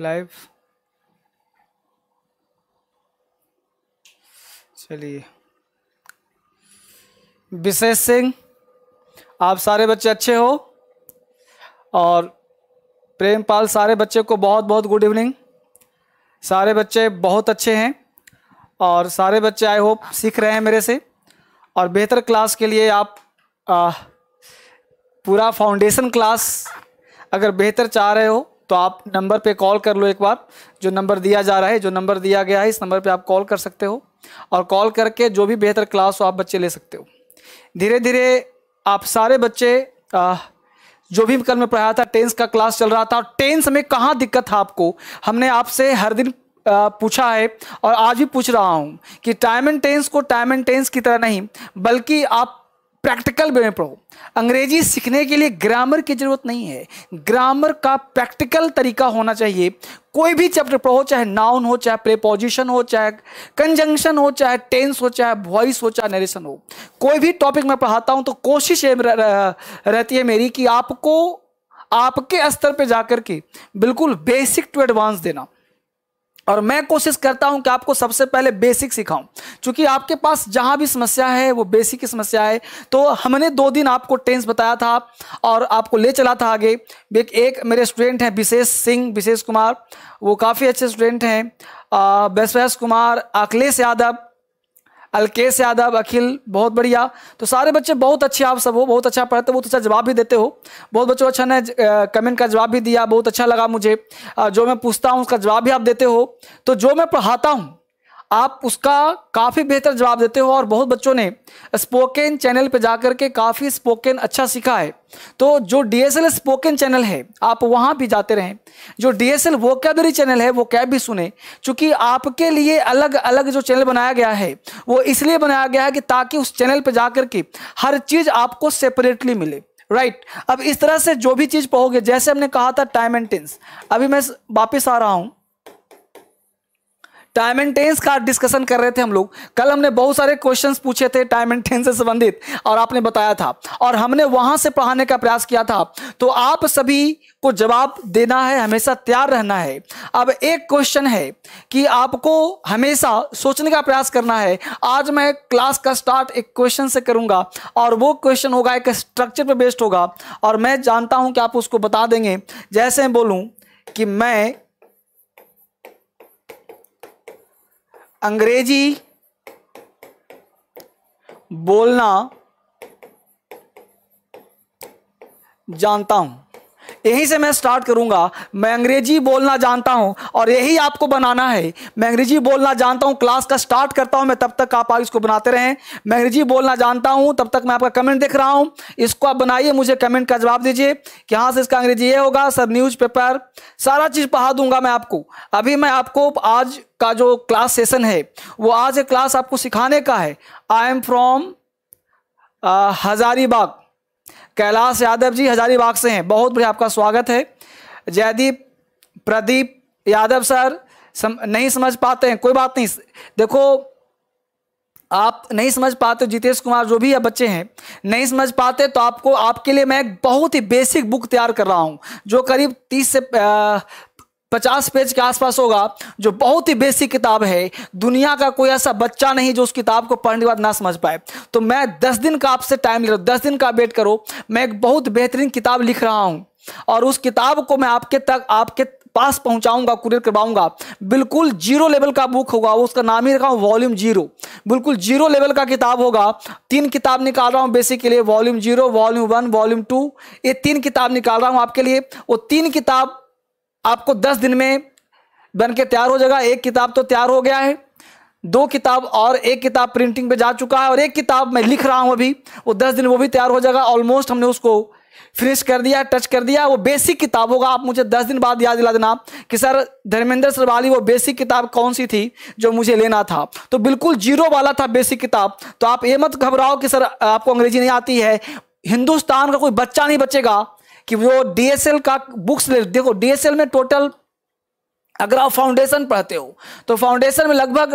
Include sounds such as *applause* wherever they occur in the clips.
Live चलिए विशेष सिंह आप सारे बच्चे अच्छे हो और प्रेम पाल सारे बच्चे को बहुत बहुत गुड इवनिंग सारे बच्चे बहुत अच्छे हैं और सारे बच्चे आई होप सीख रहे हैं मेरे से और बेहतर क्लास के लिए आप आ, पूरा फाउंडेशन क्लास अगर बेहतर चाह रहे हो तो आप नंबर पे कॉल कर लो एक बार जो नंबर दिया जा रहा है जो नंबर दिया गया है इस नंबर पे आप कॉल कर सकते हो और कॉल करके जो भी बेहतर क्लास हो आप बच्चे ले सकते हो धीरे धीरे आप सारे बच्चे आ, जो भी कल में पढ़ाया था टेंस का क्लास चल रहा था और टेंस में कहाँ दिक्कत था आपको हमने आपसे हर दिन पूछा है और आज भी पूछ रहा हूँ कि टाइम एंड टेंस को टाइम एंड टेंस की तरह नहीं बल्कि आप प्रैक्टिकल वे में पढ़ो अंग्रेजी सीखने के लिए ग्रामर की ज़रूरत नहीं है ग्रामर का प्रैक्टिकल तरीका होना चाहिए कोई भी चैप्टर पढ़ो चाहे नाउन हो चाहे प्रेपोजिशन हो चाहे कंजंक्शन हो चाहे टेंस हो चाहे वॉइस हो चाहे नरेशन हो कोई भी टॉपिक मैं पढ़ाता हूँ तो कोशिश ये रहती है मेरी कि आपको आपके स्तर पर जाकर के बिल्कुल बेसिक टू एडवांस देना और मैं कोशिश करता हूं कि आपको सबसे पहले बेसिक सिखाऊं क्योंकि आपके पास जहां भी समस्या है वो बेसिक की समस्या है तो हमने दो दिन आपको टेंस बताया था और आपको ले चला था आगे एक, एक मेरे स्टूडेंट हैं विशेष सिंह विशेष कुमार वो काफ़ी अच्छे स्टूडेंट हैं विश्वास कुमार अखिलेश यादव अलकेश यादव अखिल बहुत बढ़िया तो सारे बच्चे बहुत अच्छे आप सब हो बहुत अच्छा पढ़ते हो तो बहुत अच्छा जवाब भी देते हो बहुत बच्चों अच्छा ने कमेंट का जवाब भी दिया बहुत अच्छा लगा मुझे जो मैं पूछता हूँ उसका जवाब भी आप देते हो तो जो मैं पढ़ाता हूँ आप उसका काफ़ी बेहतर जवाब देते हो और बहुत बच्चों ने स्पोकन चैनल पे जाकर के काफ़ी स्पोकन अच्छा सीखा है तो जो D S L spoken channel है आप वहाँ भी जाते रहें जो डी एस एल वो कैबरी चैनल है वो कैब भी सुने चूँकि आपके लिए अलग अलग जो चैनल बनाया गया है वो इसलिए बनाया गया है कि ताकि उस चैनल पर जाकर के हर चीज़ आपको सेपरेटली मिले राइट right. अब इस तरह से जो भी चीज़ पढ़ोगे जैसे हमने कहा था टाइम एंड टेंस अभी मैं वापस आ रहा हूँ टाइम एंड टेंस का डिस्कशन कर रहे थे हम लोग कल हमने बहुत सारे क्वेश्चन पूछे थे टाइम एंड टेंस से संबंधित और आपने बताया था और हमने वहां से पढ़ाने का प्रयास किया था तो आप सभी को जवाब देना है हमेशा तैयार रहना है अब एक क्वेश्चन है कि आपको हमेशा सोचने का प्रयास करना है आज मैं क्लास का स्टार्ट एक क्वेश्चन से करूंगा और वो क्वेश्चन होगा एक स्ट्रक्चर पर बेस्ड होगा और मैं जानता हूं कि आप उसको बता देंगे जैसे बोलूँ बोलूं कि मैं अंग्रेजी बोलना जानता हूं यहीं से मैं स्टार्ट करूंगा मैं अंग्रेजी बोलना जानता हूँ और यही आपको बनाना है मैं अंग्रेजी बोलना जानता हूँ क्लास का स्टार्ट करता हूँ मैं तब तक आप इसको बनाते रहें मैं अंग्रेजी बोलना जानता हूँ तब तक मैं आपका कमेंट देख रहा हूँ इसको आप बनाइए मुझे कमेंट का जवाब दीजिए कि हाँ से इसका अंग्रेजी ये होगा सर न्यूज सारा चीज़ पढ़ा दूंगा मैं आपको अभी मैं आपको आज का जो क्लास सेशन है वो आज क्लास आपको सिखाने का है I am from Hazaribagh Kailash Yadav ji Hazaribagh से हैं बहुत बढ़िया आपका स्वागत है जयदीप प्रदीप यादव सर सम, नहीं समझ पाते हैं कोई बात नहीं देखो आप नहीं समझ पाते जितेश कुमार जो भी है बच्चे हैं नहीं समझ पाते तो आपको आपके लिए मैं एक बहुत ही बेसिक बुक तैयार कर रहा हूँ जो करीब तीस से पचास पेज के आसपास होगा जो बहुत ही बेसिक किताब है दुनिया का कोई ऐसा बच्चा नहीं जो उस किताब को पढ़ने के बाद ना समझ पाए तो मैं दस दिन का आपसे टाइम ले रहा हूँ दस दिन का वेट करो मैं एक बहुत बेहतरीन किताब लिख रहा हूँ और उस किताब को मैं आपके तक आपके पास पहुंचाऊंगा कुरियर करवाऊंगा बिल्कुल जीरो लेवल का बुक होगा उसका नाम ही रखा हूँ वॉल्यूम जीरो बिल्कुल जीरो लेवल का किताब होगा तीन किताब निकाल रहा हूँ बेसिक के लिए volume zero volume one volume two ये तीन किताब निकाल रहा हूँ आपके लिए वो तीन किताब आपको दस दिन में बन के तैयार हो जाएगा एक किताब तो तैयार हो गया है दो किताब और एक किताब प्रिंटिंग पे जा चुका है और एक किताब मैं लिख रहा हूँ अभी वो दस दिन वो भी तैयार हो जाएगा ऑलमोस्ट हमने उसको फिनिश कर दिया टच कर दिया वो बेसिक किताब होगा आप मुझे दस दिन बाद याद दिला देना कि सर धर्मेंद्र सर वाली वो बेसिक किताब कौन सी थी जो मुझे लेना था तो बिल्कुल जीरो वाला था बेसिक किताब तो आप ये मत घबराओ कि सर आपको अंग्रेजी नहीं आती है हिंदुस्तान का कोई बच्चा नहीं बचेगा कि वो डीएसएल का बुक्स ले देखो डीएसएल में टोटल अगर आप फाउंडेशन पढ़ते हो तो फाउंडेशन में लगभग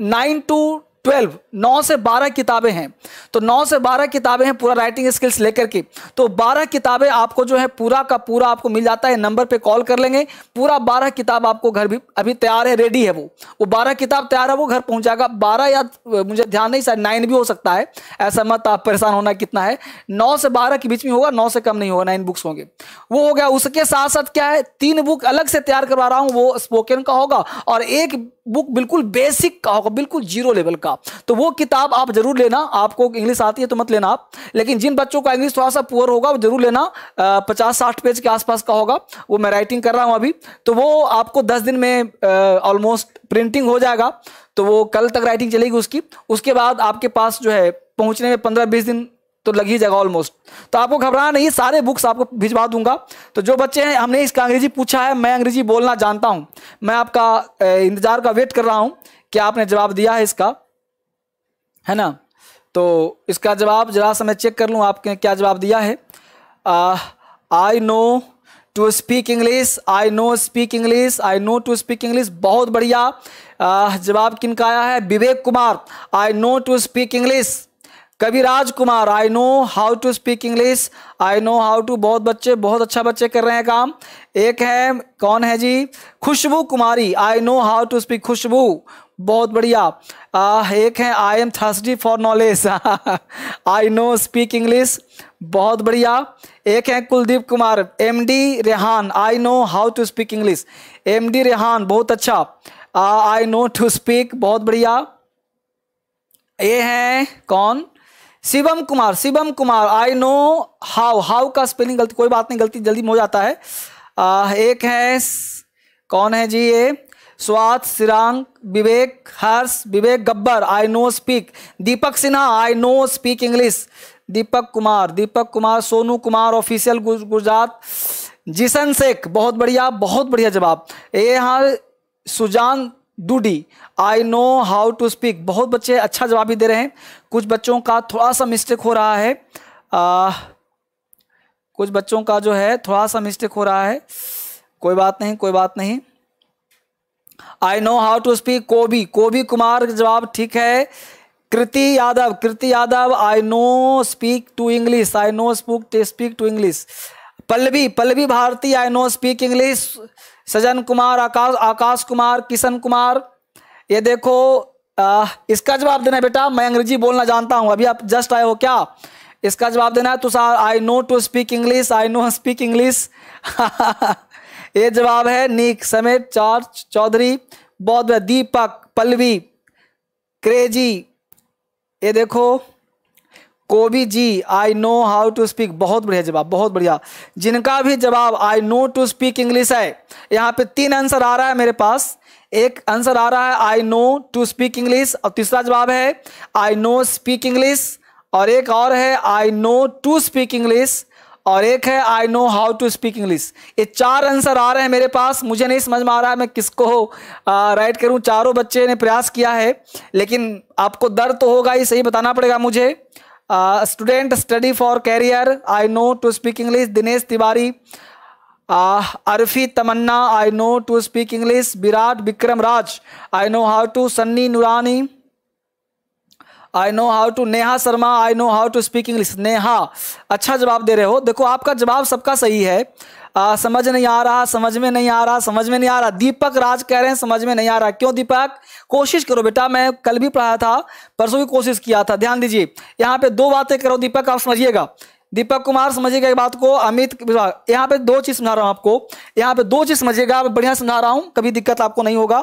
नाइन टू ट्वेल्व नौ से बारह किताबें हैं तो नौ से बारह किताबें हैं पूरा राइटिंग स्किल्स लेकर के तो बारह किताबें आपको जो है पूरा का पूरा आपको मिल जाता है नंबर पे कॉल कर लेंगे पूरा बारह किताब आपको घर भी अभी तैयार है रेडी है वो वो बारह किताब तैयार है वो घर पहुंच जाएगा बारह या मुझे ध्यान नहीं शायद नाइन भी हो सकता है ऐसा मत आप परेशान होना कितना है नौ से बारह के बीच में होगा नौ से कम नहीं होगा नाइन बुक्स होंगे वो हो गया उसके साथ साथ क्या है तीन बुक अलग से तैयार करवा रहा हूँ वो स्पोकन का होगा और एक बुक बिल्कुल बेसिक का होगा बिल्कुल जीरो लेवल का तो वो किताब आप जरूर लेना आपको इंग्लिश आती है तो मत लेना आप लेकिन जिन बच्चों का इंग्लिश थोड़ा सा पुअर होगा वो जरूर लेना पचास साठ पेज के आसपास का होगा वो मैं राइटिंग कर रहा हूँ अभी तो वो आपको दस दिन में ऑलमोस्ट प्रिंटिंग हो जाएगा तो वो कल तक राइटिंग चलेगी उसकी उसके बाद आपके पास जो है पहुंचने में पंद्रह बीस दिन तो लग ही जाएगा ऑलमोस्ट तो आपको घबराना नहीं सारे बुक्स आपको भिजवा दूंगा तो जो बच्चे हैं हमने इसका अंग्रेजी पूछा है मैं अंग्रेजी बोलना जानता हूँ मैं आपका इंतज़ार का वेट कर रहा हूँ कि आपने जवाब दिया है इसका है ना तो इसका जवाब जरा सा मैं चेक कर लूँ आपने क्या जवाब दिया है I know to speak English I know speak English I know to speak English बहुत बढ़िया जवाब किन का आया है Vivek Kumar I know to speak English Kaviraj Kumar I know how to speak English I know how to बहुत बच्चे बहुत अच्छा बच्चे कर रहे हैं काम एक है कौन है जी Khushboo Kumari I know how to speak Khushboo बहुत बढ़िया एक है I am thirsty for knowledge I know speak English बहुत बढ़िया एक है Kuldeep Kumar M D Rehan I know how to speak English M D Rehan बहुत अच्छा आई नो टू स्पीक बहुत बढ़िया ये हैं कौन Shivam Kumar Shivam Kumar I know how how का स्पेलिंग गलती कोई बात नहीं गलती जल्दी में हो जाता है आ, एक है कौन है जी ये स्वाद सिरांग Vivek Harsh Vivek Gabbar I know speak Deepak Sinha I know speak English Deepak Kumar Deepak Kumar Sonu Kumar official Gujarat Jisan Sheikh बहुत बढ़िया बहुत बढ़िया जवाब ये यहाँ Sujan Dudi I know how to speak बहुत बच्चे अच्छा जवाब भी दे रहे हैं कुछ बच्चों का थोड़ा सा मिस्टेक हो रहा है आ, कुछ बच्चों का जो है थोड़ा सा मिस्टेक हो रहा है कोई बात नहीं कोई बात नहीं I know how to speak Kobi Kobi Kumar जवाब ठीक है Kriti Yadav Kriti Yadav I know speak to English I know spook speak to English Pallavi Pallavi Bharti I know speak English Sajan Kumar Akash Akash Kumar Kishan Kumar ये देखो आ, इसका जवाब देना बेटा मैं अंग्रेजी बोलना जानता हूँ अभी आप जस्ट आए हो क्या इसका जवाब देना है Tushar I know to speak English I know speak English ये जवाब है नीक समेत चार चौधरी बौद्ध दीपक पल्लवी क्रेजी ये देखो Kobi ji I know how to speak बहुत बढ़िया जवाब बहुत बढ़िया जिनका भी जवाब I know to speak English है यहाँ पे तीन आंसर आ रहा है मेरे पास एक आंसर आ रहा है I know to speak English और तीसरा जवाब है आई नो स्पीक इंग्लिश और एक और है I know to speak English और एक है I know how to speak English ये चार आंसर आ रहे हैं मेरे पास मुझे नहीं समझ में आ रहा है मैं किसको राइट करूं चारों बच्चे ने प्रयास किया है लेकिन आपको दर्द तो होगा ही सही बताना पड़ेगा मुझे uh, student study for career i know to speak english dinesh tiwari uh, arfi tamanna i know to speak english virat bikram raj i know how to sunny nurani I know how to Neha Sharma I know how to speak English Neha अच्छा जवाब दे रहे हो देखो आपका जवाब सबका सही है आ, समझ नहीं आ रहा समझ में नहीं आ रहा समझ में नहीं आ रहा दीपक राज कह रहे हैं समझ में नहीं आ रहा क्यों दीपक कोशिश करो बेटा मैं कल भी पढ़ाया था परसों भी कोशिश किया था ध्यान दीजिए यहाँ पे दो बातें करो दीपक आप समझिएगा दीपक कुमार समझिएगा एक बात को अमित यहाँ पे दो चीज समझा रहा हूँ आपको यहाँ पे दो चीज समझिएगा बढ़िया समझा रहा हूँ कभी दिक्कत आपको नहीं होगा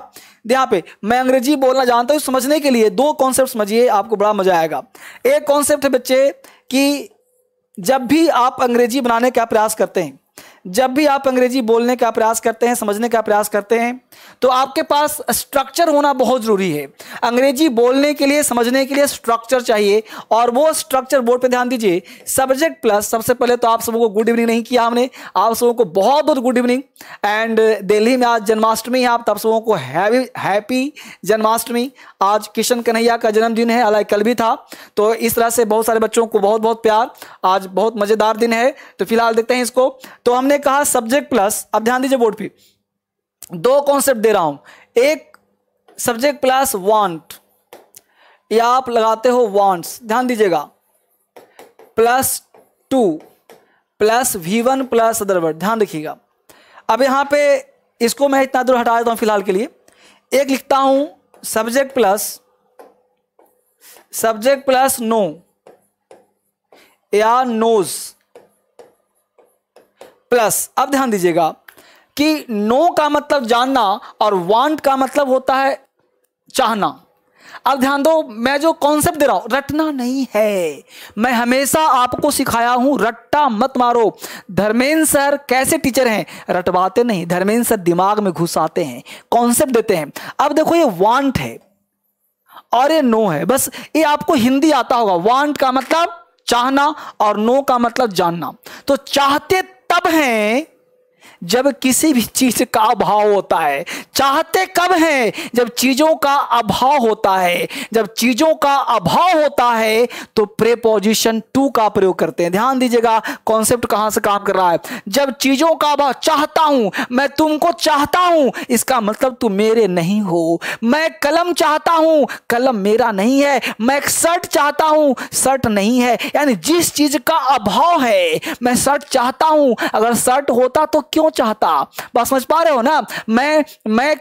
यहाँ पे मैं अंग्रेजी बोलना जानता हूँ समझने के लिए दो कॉन्सेप्ट समझिए आपको बड़ा मजा आएगा एक कॉन्सेप्ट है बच्चे कि जब भी आप अंग्रेजी बनाने का प्रयास करते हैं जब भी आप अंग्रेजी बोलने का प्रयास करते हैं समझने का प्रयास करते हैं तो आपके पास स्ट्रक्चर होना बहुत ज़रूरी है अंग्रेजी बोलने के लिए समझने के लिए स्ट्रक्चर चाहिए और वो स्ट्रक्चर बोर्ड पे ध्यान दीजिए सब्जेक्ट प्लस सबसे पहले तो आप को गुड इवनिंग नहीं किया हमने आप सबों को बहुत बहुत गुड इवनिंग एंड दिल्ली में आज जन्माष्टमी है आप तब सबों को हैवी हैप्पी जन्माष्टमी आज किशन कन्हैया का जन्मदिन है हालांकि कल भी था तो इस तरह से बहुत सारे बच्चों को बहुत बहुत प्यार आज बहुत मज़ेदार दिन है तो फिलहाल देखते हैं इसको तो हमने मैंने कहा सब्जेक्ट प्लस अब ध्यान दीजिए बोर्ड पे दो कॉन्सेप्ट दे रहा हूं एक सब्जेक्ट प्लस वांट या आप लगाते हो वांट्स ध्यान दीजिएगा plus to plus V one plus other word ध्यान रखिएगा अब यहां पे इसको मैं इतना दूर हटा देता हूं फिलहाल के लिए एक लिखता हूं subject plus subject plus no या नोज प्लस अब ध्यान दीजिएगा कि नो का मतलब जानना और वांट का मतलब होता है चाहना अब ध्यान दो मैं जो कॉन्सेप्ट दे रहा हूं रटना नहीं है मैं हमेशा आपको सिखाया हूं रट्टा मत मारो धर्मेंद्र सर कैसे टीचर हैं रटवाते नहीं धर्मेंद्र सर दिमाग में घुसाते हैं कॉन्सेप्ट देते हैं अब देखो ये वांट है और ये नो है बस ये आपको हिंदी आता होगा वांट का मतलब चाहना और नो का मतलब जानना तो चाहते तब हैं जब किसी भी चीज का अभाव होता है चाहते कब हैं जब चीजों का अभाव होता है जब चीजों का अभाव होता है तो प्रेपोजिशन टू का प्रयोग करते हैं ध्यान दीजिएगा कॉन्सेप्ट कहां से काम कर रहा है जब चीजों का अभाव चाहता हूं मैं तुमको चाहता हूं इसका मतलब तुम मेरे नहीं हो मैं कलम चाहता हूं कलम मेरा नहीं है मैं एक शर्ट चाहता हूं शर्ट नहीं है यानी जिस चीज का अभाव है मैं शर्ट चाहता हूं अगर शर्ट होता तो क्यों चाहता बात समझ पा रहे हो ना मैं मैं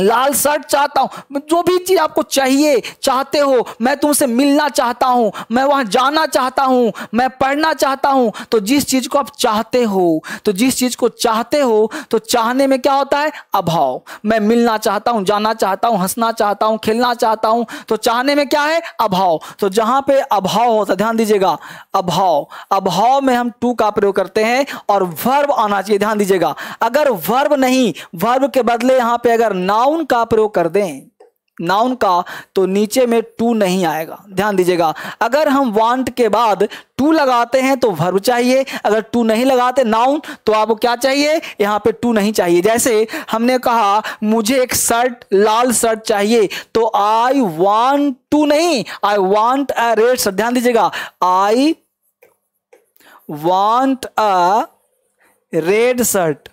लाल शर्ट चाहता हूँ जो भी चीज़ आपको चाहिए चाहते हो मैं तुमसे मिलना चाहता हूँ मैं वहाँ जाना चाहता हूँ मैं पढ़ना चाहता हूँ तो जिस चीज़ को आप चाहते हो तो जिस चीज़ को चाहते हो तो चाहने में क्या होता है अभाव मैं मिलना चाहता हूँ जाना चाहता हूँ हंसना चाहता हूँ खेलना चाहता हूँ तो चाहने में क्या है अभाव तो जहाँ पे अभाव होता तो ध्यान दीजिएगा अभाव अभाव में हम टू का प्रयोग करते हैं और वर्ब आना चाहिए ध्यान दीजिएगा अगर वर्ब नहीं वर्ब के बदले यहाँ पे अगर ना नाउन का प्रयोग कर दें नाउन का तो नीचे में टू नहीं आएगा ध्यान दीजिएगा अगर हम वांट के बाद टू लगाते हैं तो वर्ब चाहिए अगर टू नहीं लगाते नाउन तो आपको क्या चाहिए यहाँ पे टू नहीं चाहिए जैसे हमने कहा मुझे एक शर्ट लाल शर्ट चाहिए तो आई वांट टू नहीं I want a red shirt ध्यान दीजिएगा I want a red shirt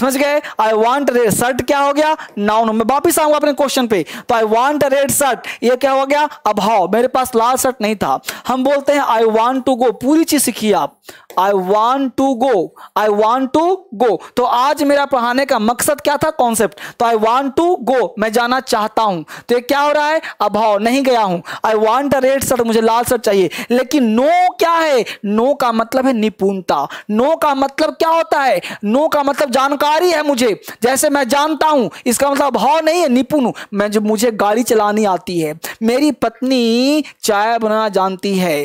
समझ गए आई वॉन्ट रेड शर्ट क्या हो गया नाउन मैं वापिस आऊंगा अपने क्वेश्चन पे तो आई वॉन्ट रेड शर्ट ये क्या हो गया अभाव हाँ, मेरे पास लाल शर्ट नहीं था हम बोलते हैं आई वॉन्ट टू गो पूरी चीज सीखिए आप I want to go I want to go तो आज मेरा पढ़ाने का मकसद क्या था कॉन्सेप्ट तो आई वॉन्ट टू गो मैं जाना चाहता हूं तो ये क्या हो रहा है अभाव हाँ, नहीं गया हूं I want a red shirt मुझे लाल शर्ट चाहिए लेकिन नो क्या है नो का मतलब है निपुणता नो का मतलब क्या होता है नो का मतलब जानकर जानकारी है मुझे जैसे मैं जानता हूं इसका मतलब भाव नहीं है निपुण मैं जो मुझे गाड़ी चलानी आती है मेरी पत्नी चाय बनाना जानती है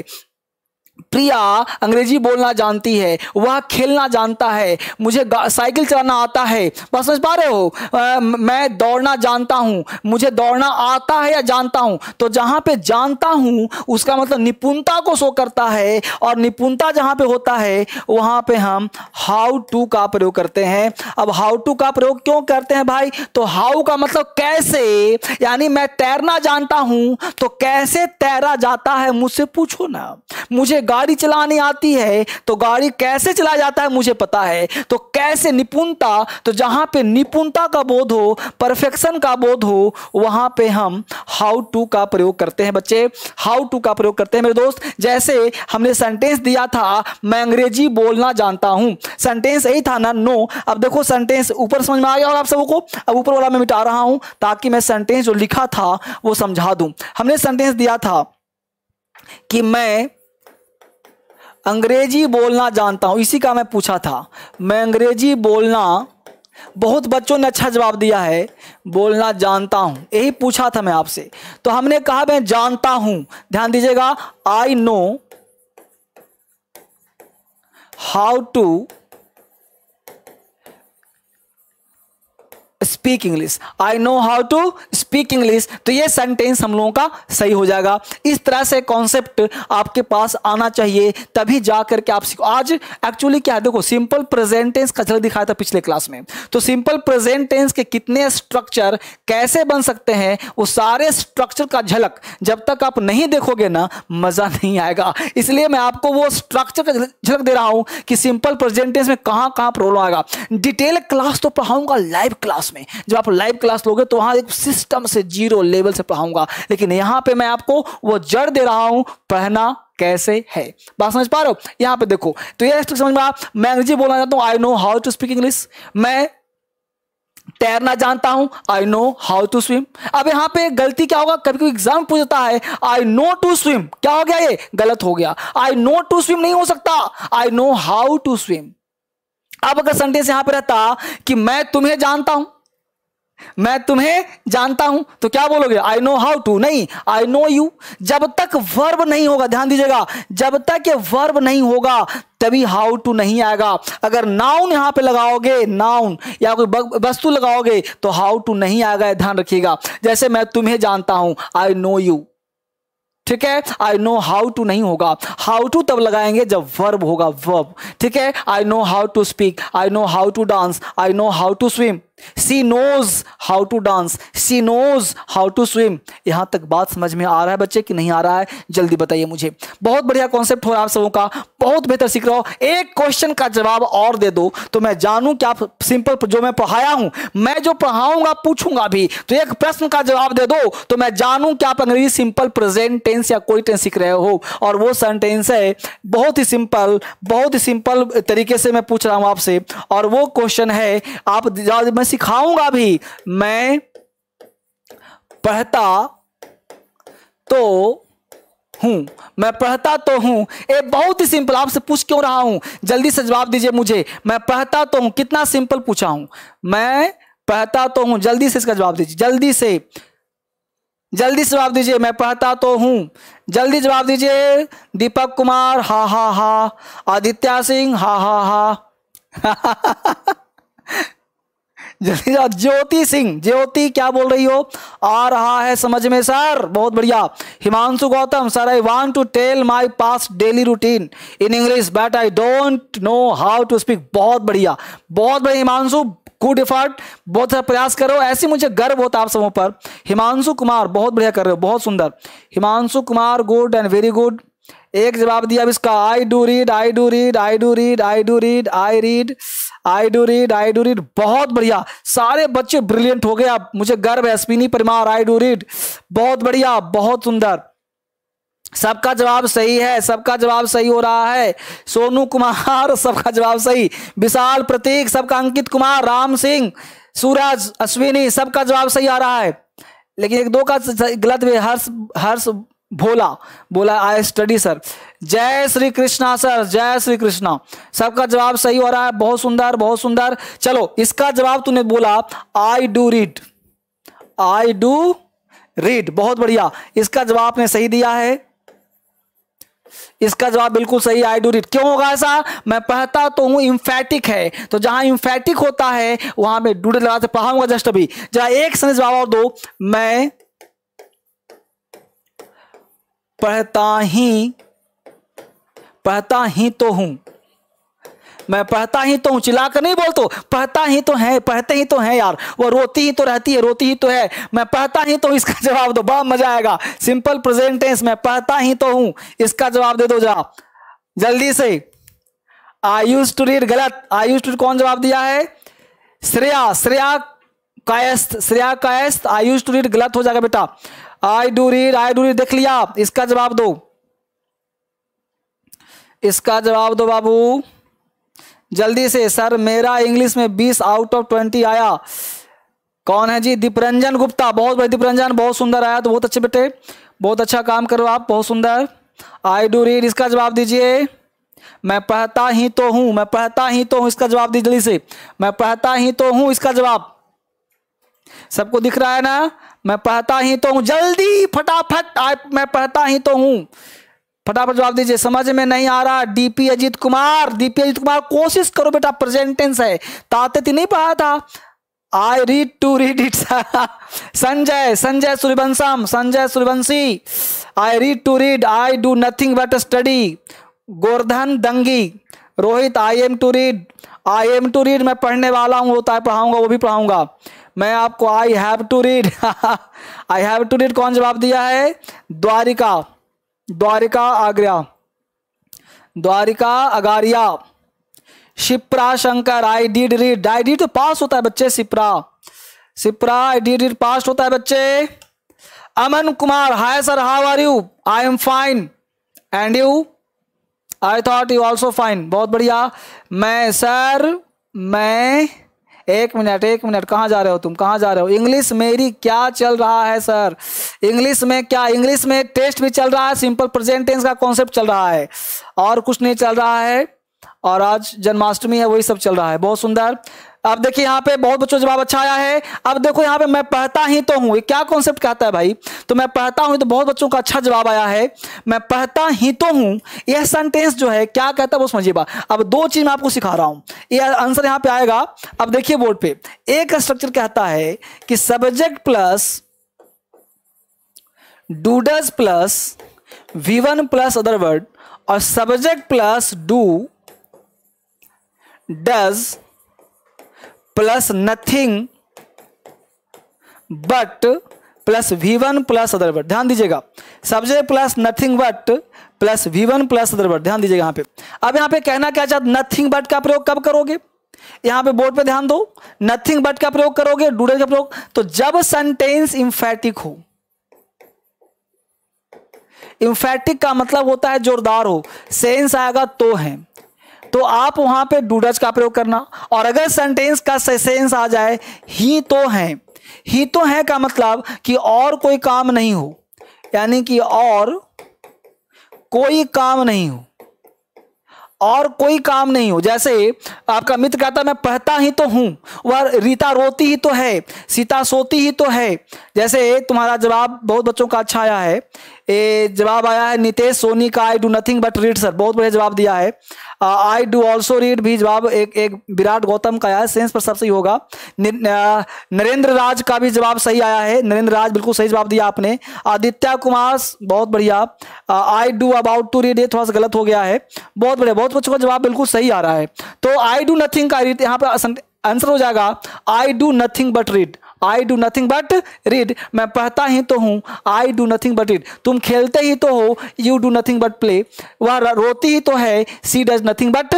प्रिया अंग्रेजी बोलना जानती है वह खेलना जानता है मुझे साइकिल चलाना आता है बस समझ पा रहे हो आ, मैं दौड़ना जानता हूँ मुझे दौड़ना आता है या जानता हूँ तो जहाँ पे जानता हूँ उसका मतलब निपुणता को शो करता है और निपुणता जहाँ पे होता है वहाँ पे हम हाउ टू का प्रयोग करते हैं अब हाउ टू का प्रयोग क्यों करते हैं भाई तो हाउ का मतलब कैसे यानी मैं तैरना जानता हूँ तो कैसे तैरा जाता है मुझसे पूछो ना मुझे गाड़ी चलानी आती है तो गाड़ी कैसे चला जाता है मुझे पता है तो कैसे निपुणता तो जहाँ पे निपुणता का बोध हो परफेक्शन का बोध हो वहाँ पे हम हाउ टू का प्रयोग करते हैं बच्चे हाउ टू का प्रयोग करते हैं मेरे दोस्त जैसे हमने सेंटेंस दिया था मैं अंग्रेजी बोलना जानता हूँ सेंटेंस यही था ना नो अब देखो सेंटेंस ऊपर समझ में आ गया और आप सबको अब ऊपर वाला मैं मिटा रहा हूँ ताकि मैं सेंटेंस जो लिखा था वो समझा दूँ हमने सेंटेंस दिया था कि मैं अंग्रेजी बोलना जानता हूँ इसी का मैं पूछा था मैं अंग्रेजी बोलना बहुत बच्चों ने अच्छा जवाब दिया है बोलना जानता हूँ यही पूछा था मैं आपसे तो हमने कहा मैं जानता हूँ ध्यान दीजिएगा I know how to speak English I know how to speak English तो ये सेंटेंस हम लोगों का सही हो जाएगा इस तरह से कॉन्सेप्ट आपके पास आना चाहिए तभी जा करके आप सीखो आज एक्चुअली क्या है देखो सिंपल प्रेजेंटेंस का झलक दिखाया था पिछले क्लास में तो सिंपल प्रेजेंटेंस के कितने स्ट्रक्चर कैसे बन सकते हैं वो सारे स्ट्रक्चर का झलक जब तक आप नहीं देखोगे ना मज़ा नहीं आएगा इसलिए मैं आपको वो स्ट्रक्चर का झलक दे रहा हूं कि सिंपल प्रेजेंटेंस में कहां कहां प्रॉब्लम आएगा डिटेल क्लास तो पढ़ाऊंगा लाइव क्लास में जब आप लाइव क्लास लोगे तो वहां एक सिस्टम से जीरो लेवल से पढ़ाऊंगा लेकिन यहां पे मैं आपको वो जड़ दे रहा हूं पढ़ना कैसे है बात समझ पा रहे हो यहां पे देखो तो ये समझ में आप मैं अंग्रेजी बोलना चाहता हूं I know how to speak English मैं तैरना जानता हूं I know how to swim अब यहां पे गलती क्या होगा कभी कभी एग्जाम पूछता है आई नो टू स्विम क्या हो गया ये गलत हो गया आई नो टू स्विम नहीं हो सकता I know how to swim अब अगर संडे से यहां पर रहता कि मैं तुम्हें जानता हूं मैं तुम्हें जानता हूं तो क्या बोलोगे आई नो हाउ टू नहीं आई नो यू जब तक वर्ब नहीं होगा ध्यान दीजिएगा जब तक ये वर्ब नहीं होगा तभी हाउ टू नहीं आएगा अगर नाउन यहां पे लगाओगे नाउन या कोई वस्तु लगाओगे तो हाउ टू नहीं आएगा ध्यान रखिएगा जैसे मैं तुम्हें जानता हूं आई नो यू ठीक है आई नो हाउ टू नहीं होगा हाउ टू तब लगाएंगे जब वर्ब होगा वर्ब ठीक है I know how to speak I know how to dance I know how to swim She knows how to dance. She knows how to swim. यहाँ तक बात समझ में आ रहा है बच्चे कि नहीं आ रहा है जल्दी बताइए मुझे बहुत बढ़िया कॉन्सेप्ट हो रहा है आप सबों का बहुत बेहतर सीख रहा हो एक क्वेश्चन का जवाब और दे दो तो मैं जानूं कि आप सिंपल जो मैं पढ़ाया हूं मैं जो पढ़ाऊंगा पूछूंगा भी तो एक प्रश्न का जवाब दे दो तो मैं जानूं कि आप अंग्रेजी सिंपल प्रेजेंट टेंस या कोई टेंस सीख रहे हो और वो सेंटेंस है बहुत ही सिंपल बहुत ही सिंपल तरीके से मैं पूछ रहा हूं आपसे और वो क्वेश्चन है आप मैं सिखाऊंगा भी मैं पढ़ता तो हूं मैं पढ़ता तो हूं ये बहुत ही सिंपल आपसे पूछ क्यों रहा हूं जल्दी से जवाब दीजिए मुझे मैं पढ़ता तो हूं कितना सिंपल पूछा हूं मैं पढ़ता तो हूं जल्दी से इसका जवाब दीजिए जल्दी से जल्दी से जवाब दीजिए मैं पढ़ता तो हूं जल्दी जवाब दीजिए दीपक कुमार हा हा हा आदित्य सिंह हा हा हा *laughs* जल्दी जाओ ज्योति सिंह ज्योति क्या बोल रही हो आ रहा है समझ में सर बहुत बढ़िया Himanshu Gautam sir I want to tell my pass daily routine in English but I don't know how to speak बहुत बढ़िया बहुत बढ़िया हिमांशु गुड इफर्ट बहुत सारा प्रयास करो ऐसे मुझे गर्व होता आप सबों पर हिमांशु कुमार बहुत बढ़िया कर रहे हो बहुत सुंदर Himanshu Kumar good and very good एक जवाब दिया अब इसका I do read I do read I do read I do read I read, read I do read I do read बहुत बढ़िया सारे बच्चे ब्रिलियंट हो गए आप मुझे गर्व है Ashwini Parimar I do read बहुत बढ़िया बहुत सुंदर सबका जवाब सही है सबका जवाब सही हो रहा है सोनू कुमार *laughs* सबका जवाब सही विशाल प्रतीक सबका अंकित कुमार राम सिंह सूरज अश्विनी सबका जवाब सही आ रहा है लेकिन एक दो का गलत भी हर्ष हर्ष भोला बोला आई स्टडी सर जय श्री कृष्णा सर जय श्री कृष्णा सबका जवाब सही हो रहा है बहुत सुंदर बहुत सुंदर चलो इसका जवाब तूने बोला I do read I do read बहुत बढ़िया इसका जवाब आपने सही दिया है इसका जवाब बिल्कुल सही आई डू रीड क्यों होगा ऐसा मैं पढ़ता तो हूं इम्फेटिक है तो जहां इम्फेटिक होता है वहां मैं डूडे लगाते पढ़ाऊंगा जस्ट अभी जरा एक सने जवाब और दो मैं पढ़ता ही पहता ही तो हूं मैं पहता ही तो चिल्ला चिल्लाकर नहीं बोलते पहता ही तो है पहते ही तो है यार वो रोती ही तो रहती है रोती ही तो है मैं पहता ही तो हूं इसका जवाब दो बड़ा मजा आएगा सिंपल प्रेजेंटेंस मैं पहता ही तो हूं इसका जवाब दे दो जरा जल्दी से आयुष टू रीड गलत आयुष टू कौन जवाब दिया है श्रेया श्रेया कायस्थ श्रेया कायस्थ आयुष टू रीड गलत हो जाएगा बेटा I do read I do read देख लिया इसका जवाब दो इसका जवाब दो बाबू जल्दी से सर मेरा इंग्लिश में बीस आउट ऑफ ट्वेंटी आया कौन है जी दीपरंजन गुप्ता बहुत बड़े दीपरंजन बहुत सुंदर आया तो बहुत अच्छे बेटे बहुत अच्छा काम करो आप बहुत सुंदर आई डू रीड इसका जवाब दीजिए मैं पढ़ता ही तो हूं मैं पढ़ता ही तो हूं इसका जवाब दीजिए जल्दी से मैं पढ़ता ही तो हूं इसका जवाब सबको दिख रहा है ना मैं पढ़ता ही तो हूं जल्दी फटाफट आई मैं पढ़ता ही तो हूं फटाफट जवाब दीजिए समझ में नहीं आ रहा डीपी अजीत कुमार डीपी अजीत कुमार कोशिश करो बेटा प्रेजेंटेंस है ताते नहीं पढ़ा था I read to read it Sanjay Sanjay Suryavansham Sanjay Suryavanshi I read to read I do nothing but study Gordhan Dangi Rohit I am to read I am to read मैं पढ़ने वाला हूँ होता है पढ़ाऊंगा वो भी पढ़ाऊंगा मैं आपको I have to read I have to read कौन जवाब दिया है Dwarika Dwarika Agra Dwarika Agaria Shipra Shankar I'd read I'd तो पास होता है बच्चे सिप्रा सिप्रा आई डीड डी पास होता है बच्चे Aman Kumar hi sir how are you I am fine and you I thought you also fine बहुत बढ़िया मैं सर मैं एक मिनट एक मिनट कहाँ जा रहे हो तुम कहाँ जा रहे हो इंग्लिश मेरी क्या चल रहा है सर इंग्लिश में क्या इंग्लिश में टेस्ट भी चल रहा है सिंपल प्रेजेंट टेंस का कॉन्सेप्ट चल रहा है और कुछ नहीं चल रहा है और आज जन्माष्टमी है वही सब चल रहा है बहुत सुंदर अब देखिए यहाँ पे बहुत बच्चों जवाब अच्छा आया है अब देखो यहाँ पे मैं पढ़ता ही तो हूँ क्या कॉन्सेप्ट कहता है भाई तो मैं पढ़ता हूँ तो बहुत बच्चों का अच्छा जवाब आया है मैं पढ़ता ही तो हूँ यह सेंटेंस जो है क्या कहता है वो समझिएगा अब दो चीज मैं आपको सिखा रहा हूँ यह आंसर यहाँ पे आएगा अब देखिए बोर्ड पे एक स्ट्रक्चर कहता है कि subject plus do does plus V one plus other word और subject plus do does plus nothing but plus V one plus other word ध्यान दीजिएगा subject plus nothing but plus V one plus other word ध्यान दीजिएगा यहां पे अब यहां पे कहना क्या चाहते नथिंग बट का प्रयोग कब करोगे यहां पे बोर्ड पे ध्यान दो नथिंग बट का प्रयोग करोगे डूडल का प्रयोग तो जब सेंटेंस इम्फेटिक हो इम्फेटिक का मतलब होता है जोरदार हो सेंस आएगा तो है तो आप वहां पे डू का प्रयोग करना और अगर सेंटेंस का सेंस आ जाए ही तो हैं ही तो हैं का मतलब कि और कोई काम नहीं हो यानी कि और कोई काम नहीं हो और कोई काम नहीं हो जैसे आपका मित्र कहता मैं पढ़ता ही तो हूं वह रीता रोती ही तो है सीता सोती ही तो है जैसे तुम्हारा जवाब बहुत बच्चों का अच्छा आया है जवाब आया है नितेश सोनी का I do nothing but read sir बहुत बढ़िया जवाब दिया है आई डू ऑल्सो रीड भी जवाब एक एक विराट गौतम का आया है सेंस पर सब सही होगा नरेंद्र राज का भी जवाब सही आया है नरेंद्र राज बिल्कुल सही जवाब दिया आपने आदित्य कुमार बहुत बढ़िया I do about to read ये थोड़ा सा गलत हो गया है बहुत बढ़िया बहुत बच्चों का जवाब बिल्कुल सही आ रहा है तो आई डू नथिंग का रीड यहाँ पर आंसर हो जाएगा I do nothing but read I do nothing but read मैं पढ़ता ही तो हूँ I do nothing but read तुम खेलते ही तो हो you do nothing but play वह रोती ही तो है she does nothing but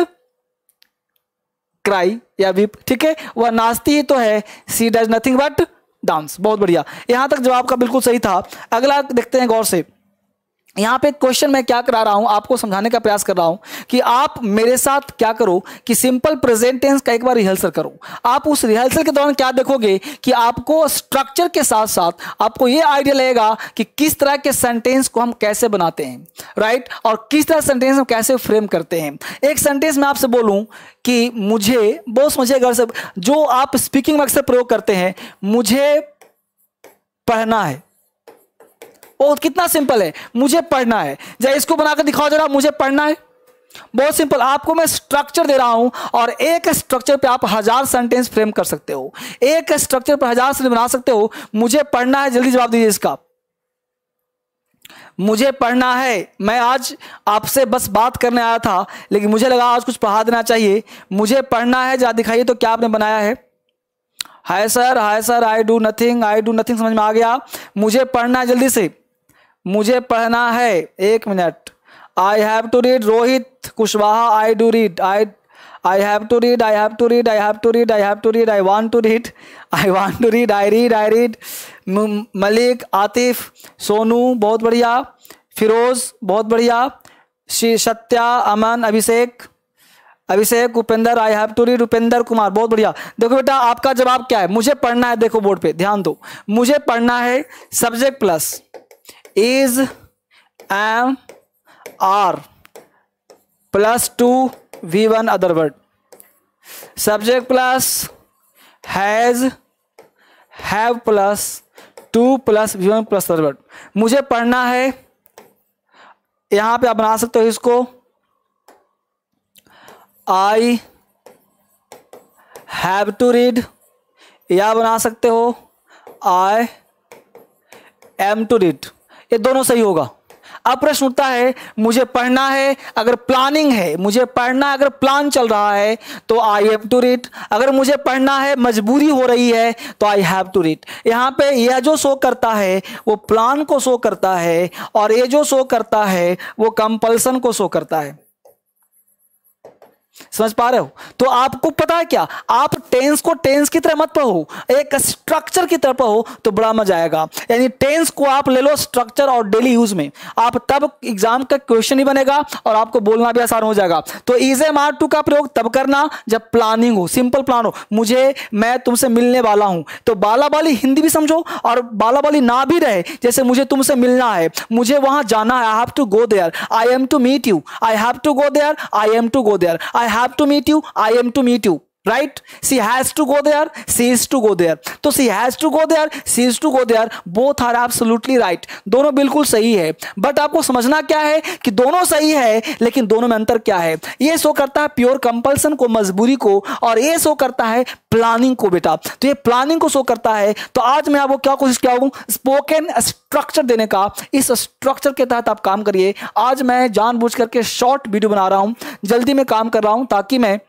cry या भी ठीक है वह नाचती ही तो है she does nothing but dance बहुत बढ़िया यहाँ तक जवाब का बिल्कुल सही था अगला देखते हैं गौर से यहाँ पे क्वेश्चन मैं क्या करा रहा हूं आपको समझाने का प्रयास कर रहा हूं कि आप मेरे साथ क्या करो कि सिंपल प्रेजेंट टेंस का एक बार रिहर्सल करो आप उस रिहर्सल के दौरान क्या देखोगे कि आपको स्ट्रक्चर के साथ साथ आपको ये आइडिया लगेगा कि किस तरह के सेंटेंस को हम कैसे बनाते हैं राइट और किस तरह सेंटेंस हम कैसे फ्रेम करते हैं एक सेंटेंस मैं आपसे बोलूँ कि मुझे बहुत मुझे घर से जो आप स्पीकिंग में अक्सर प्रयोग करते हैं मुझे पढ़ना है बहुत कितना सिंपल है मुझे पढ़ना है जय इसको बनाकर दिखाओ जरा मुझे पढ़ना है बहुत सिंपल आपको मैं स्ट्रक्चर दे रहा हूं और एक स्ट्रक्चर पे आप हजार सेंटेंस फ्रेम कर सकते हो एक स्ट्रक्चर पर हजार सेंटेंस बना सकते हो मुझे पढ़ना है जल्दी जवाब दीजिए इसका मुझे पढ़ना है मैं आज आपसे बस बात करने आया था लेकिन मुझे लगा आज कुछ पढ़ा देना चाहिए मुझे पढ़ना है जरा दिखाइए तो क्या आपने बनाया है hi sir hi sir I do nothing I do nothing समझ में आ गया मुझे पढ़ना है जल्दी से मुझे पढ़ना है एक minute I have to read Rohit Kushwaha I do read I I have to read I have to read I have to read I have to read I want to read I want to read I read I read Malik Atif Sonu बहुत बढ़िया फिरोज़ बहुत बढ़िया Shri Satya Aman Abhishek Abhishek Upendra I have to read Upendra Kumar बहुत बढ़िया देखो बेटा आपका जवाब क्या है मुझे पढ़ना है देखो बोर्ड पे ध्यान दो मुझे पढ़ना है subject plus is am are plus to V one other word subject plus has have plus to plus V one plus other word मुझे पढ़ना है यहां पे आप बना सकते हो इसको आई हैव टू रीड या बना सकते हो आई एम टू रीड ये दोनों सही होगा अब प्रश्न उठता है मुझे पढ़ना है अगर प्लानिंग है मुझे पढ़ना अगर प्लान चल रहा है तो आई हैव टू रीड अगर मुझे पढ़ना है मजबूरी हो रही है तो आई हैव टू रीड यहाँ पे यह जो शो करता है वो प्लान को शो करता है और ये जो शो करता है वो कंपल्सन को शो करता है समझ पा रहे हो तो आपको पता है क्या आप टेंस को टेंस की तरह मत पढ़ो एक स्ट्रक्चर की तरह पढ़ो तो बड़ा मजा आएगा यानी टेंस को आप ले लो स्ट्रक्चर और डेली यूज में आप तब एग्जाम का क्वेश्चन ही बनेगा और आपको बोलना भी आसान हो जाएगा तो इज एम आर टू का प्रयोग तब करना जब प्लानिंग हो सिंपल प्लान हो मुझे मैं तुमसे मिलने वाला हूं तो बाला बाली हिंदी भी समझो और बाला बाली ना भी रहे जैसे मुझे तुमसे मिलना है मुझे वहां जाना है I have to go there I am to meet you I have to go there I am to go there I have to meet you. I am to meet you. right she has to go there she is to go there तो she has to go there she is to go there both are absolutely right दोनों बिल्कुल सही है but आपको समझना क्या है कि दोनों सही है लेकिन दोनों में अंतर क्या है ये शो करता है प्योर कंपल्सन को मजबूरी को और ये शो करता है प्लानिंग को बेटा तो ये प्लानिंग को शो करता है तो आज मैं आपको क्या कोशिश किया हूँ स्पोकन स्ट्रक्चर देने का इस स्ट्रक्चर के तहत आप काम करिए आज मैं जानबूझ करके शॉर्ट वीडियो बना रहा हूँ जल्दी में काम कर रहा हूँ ताकि मैं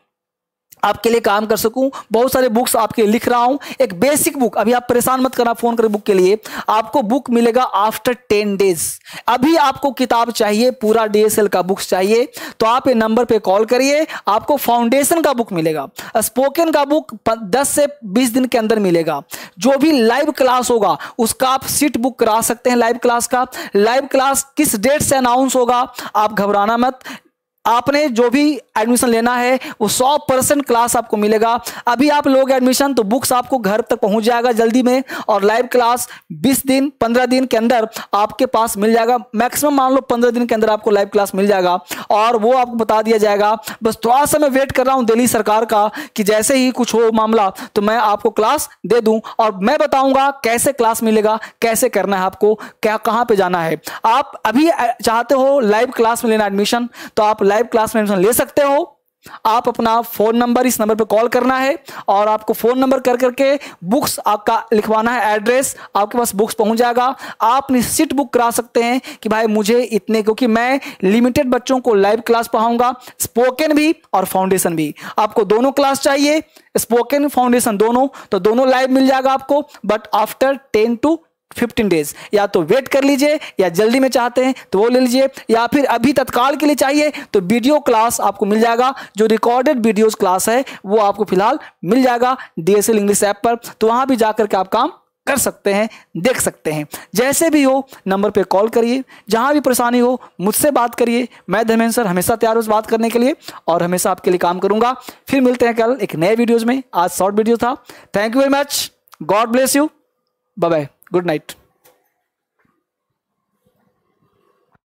आपके लिए काम कर सकूं बहुत सारे बुक्स आपके लिए लिख रहा हूं एक बेसिक बुक अभी आप परेशान मत करना फोन कर बुक के लिए आपको बुक मिलेगा आफ्टर टेन डेज अभी आपको किताब चाहिए पूरा डीएसएल का बुक्स चाहिए तो आप ये नंबर पे कॉल करिए आपको फाउंडेशन का बुक मिलेगा स्पोकन का बुक दस से बीस दिन के अंदर मिलेगा जो भी लाइव क्लास होगा उसका आप सीट बुक करा सकते हैं लाइव क्लास का लाइव क्लास किस डेट से अनाउंस होगा आप घबराना मत आपने जो भी एडमिशन लेना है वो 100 परसेंट क्लास आपको मिलेगा अभी आप लोग एडमिशन तो बुक्स आपको घर तक पहुंच जाएगा जल्दी में और लाइव क्लास 20 दिन 15 दिन के अंदर आपके पास मिल जाएगा मैक्सिमम मान लो 15 दिन के अंदर आपको लाइव क्लास मिल जाएगा और वो आपको बता दिया जाएगा बस थोड़ा सा मैं वेट कर रहा हूँ दिल्ली सरकार का कि जैसे ही कुछ हो मामला तो मैं आपको क्लास दे दूँ और मैं बताऊँगा कैसे क्लास मिलेगा कैसे करना है आपको क्या कहाँ पर जाना है आप अभी चाहते हो लाइव क्लास में लेना एडमिशन तो आप लाइव क्लास में एडमिशन ले सकते हो आप अपना फोन नंबर इस नंबर पर कॉल करना है और आपको फोन नंबर कर करके बुक्स आपका लिखवाना है एड्रेस आपके पास बुक्स पहुंच जाएगा आप निश्चित बुक करा सकते हैं कि भाई मुझे इतने क्योंकि मैं लिमिटेड बच्चों को लाइव क्लास पढ़ाऊंगा स्पोकन भी और फाउंडेशन भी आपको दोनों क्लास चाहिए स्पोकन फाउंडेशन दोनों तो दोनों लाइव मिल जाएगा आपको but after ten to fifteen days या तो वेट कर लीजिए या जल्दी में चाहते हैं तो वो ले लीजिए या फिर अभी तत्काल के लिए चाहिए तो वीडियो क्लास आपको मिल जाएगा जो रिकॉर्डेड वीडियो क्लास है वो आपको फिलहाल मिल जाएगा डी इंग्लिश ऐप पर तो वहाँ भी जा करके आप काम कर सकते हैं देख सकते हैं जैसे भी हो नंबर पे कॉल करिए जहाँ भी परेशानी हो मुझसे बात करिए मैं धर्मेंद्र सर हमेशा तैयार हूँ बात करने के लिए और हमेशा आपके लिए काम करूँगा फिर मिलते हैं कल एक नए वीडियोज़ में आज शॉर्ट वीडियो था thank you very much God bless you bye good night